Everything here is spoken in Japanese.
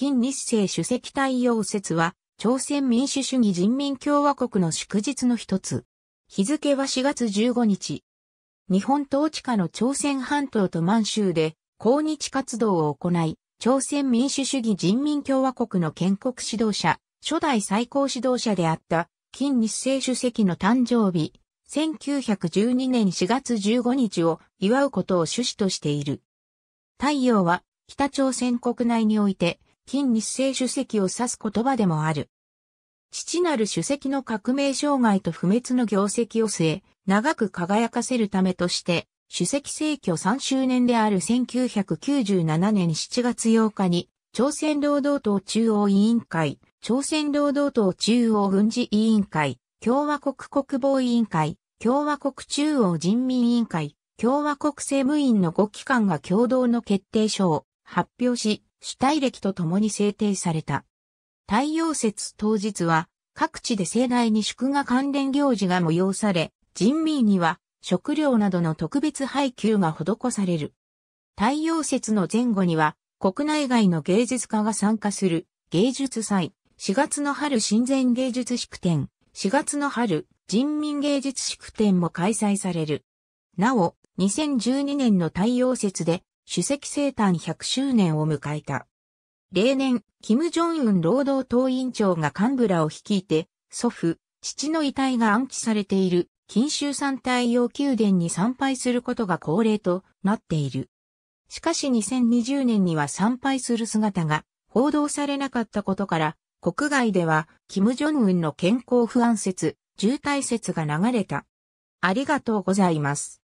金日清主席太陽節は、朝鮮民主主義人民共和国の祝日の一つ。日付は4月15日。日本統治下の朝鮮半島と満州で、抗日活動を行い、朝鮮民主主義人民共和国の建国指導者、初代最高指導者であった、金日成主席の誕生日、1912年4月15日を祝うことを趣旨としている。太陽は、北朝鮮国内において、近日成主席を指す言葉でもある。父なる主席の革命障害と不滅の業績を据え、長く輝かせるためとして、主席政挙3周年である1997年7月8日に、朝鮮労働党中央委員会、朝鮮労働党中央軍事委員会、共和国国防委員会、共和国中央人民委員会、共和国政務員の5機関が共同の決定書を発表し、主体暦と共に制定された。太陽節当日は、各地で盛大に祝賀関連行事が催され、人民には食料などの特別配給が施される。太陽節の前後には、国内外の芸術家が参加する芸術祭、4月の春親善芸術祝典、4月の春人民芸術祝典も開催される。なお、2012年の太陽節で主席生誕100周年を迎えた。例年、金正恩労働党委員長が幹部らを率いて、祖父、父の遺体が安置されている、金州山太陽宮殿に参拝することが恒例となっている。しかし2020年には参拝する姿が報道されなかったことから、国外では、金正恩の健康不安説、渋滞説が流れた。ありがとうございます。